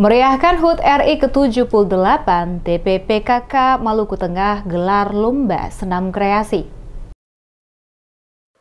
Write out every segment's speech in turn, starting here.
Meriahkan HUT RI ke-78, TPPKK Maluku Tengah gelar lomba senam kreasi.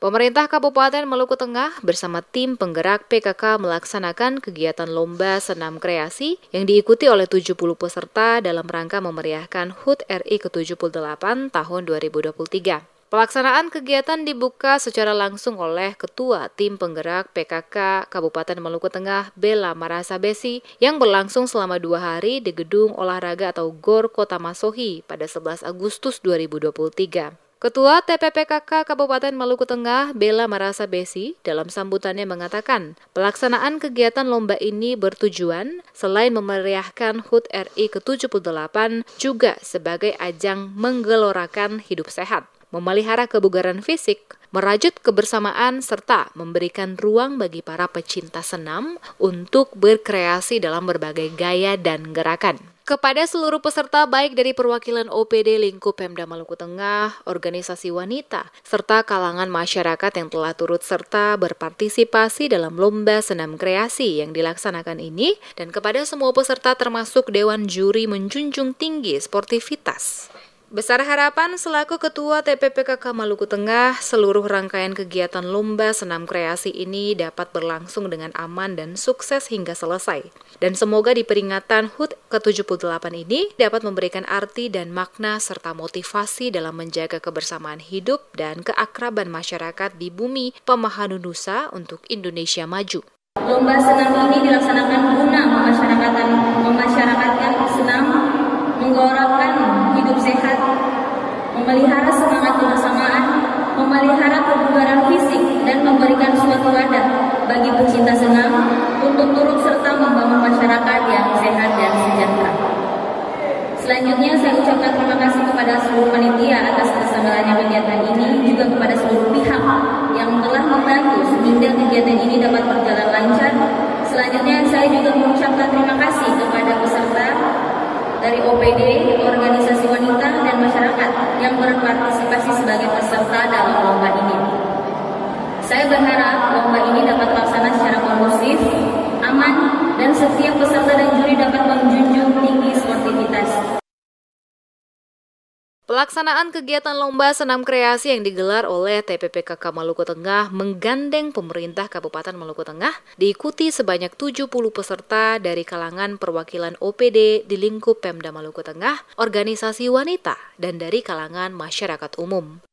Pemerintah Kabupaten Maluku Tengah bersama tim penggerak PKK melaksanakan kegiatan lomba senam kreasi yang diikuti oleh 70 peserta dalam rangka memeriahkan HUT RI ke-78 tahun 2023. Pelaksanaan kegiatan dibuka secara langsung oleh Ketua Tim Penggerak PKK Kabupaten Maluku Tengah Bela Marasa Besi yang berlangsung selama dua hari di Gedung Olahraga atau GOR Kota Masohi pada 11 Agustus 2023. Ketua TPPKK Kabupaten Maluku Tengah, Bela Marasa Besi, dalam sambutannya mengatakan, pelaksanaan kegiatan lomba ini bertujuan selain memeriahkan HUT RI ke-78 juga sebagai ajang menggelorakan hidup sehat memelihara kebugaran fisik, merajut kebersamaan, serta memberikan ruang bagi para pecinta senam untuk berkreasi dalam berbagai gaya dan gerakan. Kepada seluruh peserta baik dari perwakilan OPD lingkup Pemda Maluku Tengah, organisasi wanita, serta kalangan masyarakat yang telah turut serta berpartisipasi dalam lomba senam kreasi yang dilaksanakan ini, dan kepada semua peserta termasuk Dewan Juri menjunjung tinggi sportivitas. Besar harapan selaku Ketua TPPKK Maluku Tengah, seluruh rangkaian kegiatan lomba senam kreasi ini dapat berlangsung dengan aman dan sukses hingga selesai. Dan semoga di peringatan HUT ke-78 ini dapat memberikan arti dan makna serta motivasi dalam menjaga kebersamaan hidup dan keakraban masyarakat di bumi Pemahanu Nusa untuk Indonesia Maju. Lomba senam ini dilaksanakan guna memasyarakatkan, memasyarakatkan senam memelihara semangat kebersamaan, memelihara kebugaran fisik, dan memberikan suatu wadah bagi pecinta senam untuk turut serta membangun masyarakat yang sehat dan sejahtera. Selanjutnya saya ucapkan terima kasih kepada seluruh panitia atas terselenggaranya kegiatan ini, juga kepada seluruh pihak yang telah membantu sehingga kegiatan ini dapat berjalan lancar. Selanjutnya saya juga mengucapkan terima kasih kepada peserta dari OPD peserta dalam lomba ini. Saya berharap lomba ini dapat terlaksana secara kondusif, aman, dan setiap peserta dan juri dapat menjunjung tinggi sportivitas. Pelaksanaan kegiatan lomba senam kreasi yang digelar oleh TPPKK Maluku Tengah menggandeng pemerintah Kabupaten Maluku Tengah diikuti sebanyak 70 peserta dari kalangan perwakilan OPD di lingkup Pemda Maluku Tengah, organisasi wanita, dan dari kalangan masyarakat umum.